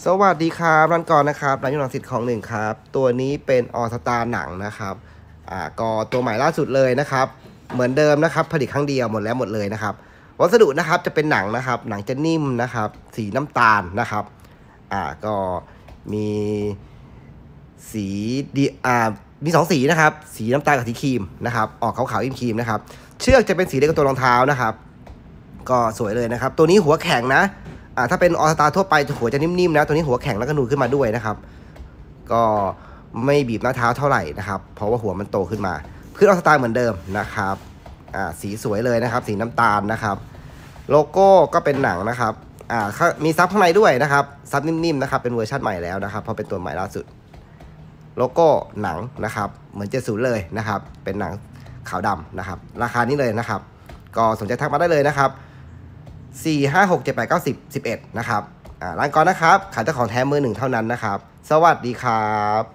สวัสดีครับรันกรนะครับรันยุนรังสิ์ของหนึ่งครับตัวนี้เป็นออสตาหนังนะครับอ่าก็ตัวใหม่ล่าสุดเลยนะครับ เหมือนเดิมนะครับผลิตครั้งเดียวหมดแล้วหมดเลยนะครับวัสดุนะครับจะเป็นหนังนะครับ หนังจะนิ่มนะครับ สีน้ำตาลนะครับอ่าก็มีสีดีอ่ามีสองสีนะครับ สีน้ำตาล กับสีครีมนะครับออกขาวๆอิ่มครีมนะครับ เชือกจะเป็นสีเดียวกับตัวรองเท้านะครับ ก็สวยเลยนะครับ ตัวนี้หัวแข็งนะอ่าถ้าเป็นออสตาทั่วไปหัวจะนิ่มๆนะตัวนี้หัวแข็งแล้วก็นูนขึ้นมาด้วยนะครับ ก็ไม่บีบหน้าเท้าเท่าไหร่นะครับเพราะว่าหัวมันโตขึ้นมาพืนออสตาเหมือนเดิมนะครับอ่าสีสวยเลยนะครับ สีน้ำตาลนะครับ โลโก้ก็เป็นหนังนะครับอ่ามีซับข้างในด้วยนะครับ ซับนิ่มๆนะครับเป็นเวอร์ชันใหม่แล้วนะครับเพราะเป็นตัวใหม่ล่าสุด โลโก้หนังนะครับ เหมือนเจสูเลยนะครับ เป็นหนังขาวดำนะครับ ราคานี้เลยนะครับ ก็สนใจทักมาได้เลยนะครับ4 5 6 7 8 9 10 11 นะครับร้านก่อนนะครับขายแต่ของแท้มือหนึ่งเท่านั้นนะครับ สวัสดีครับ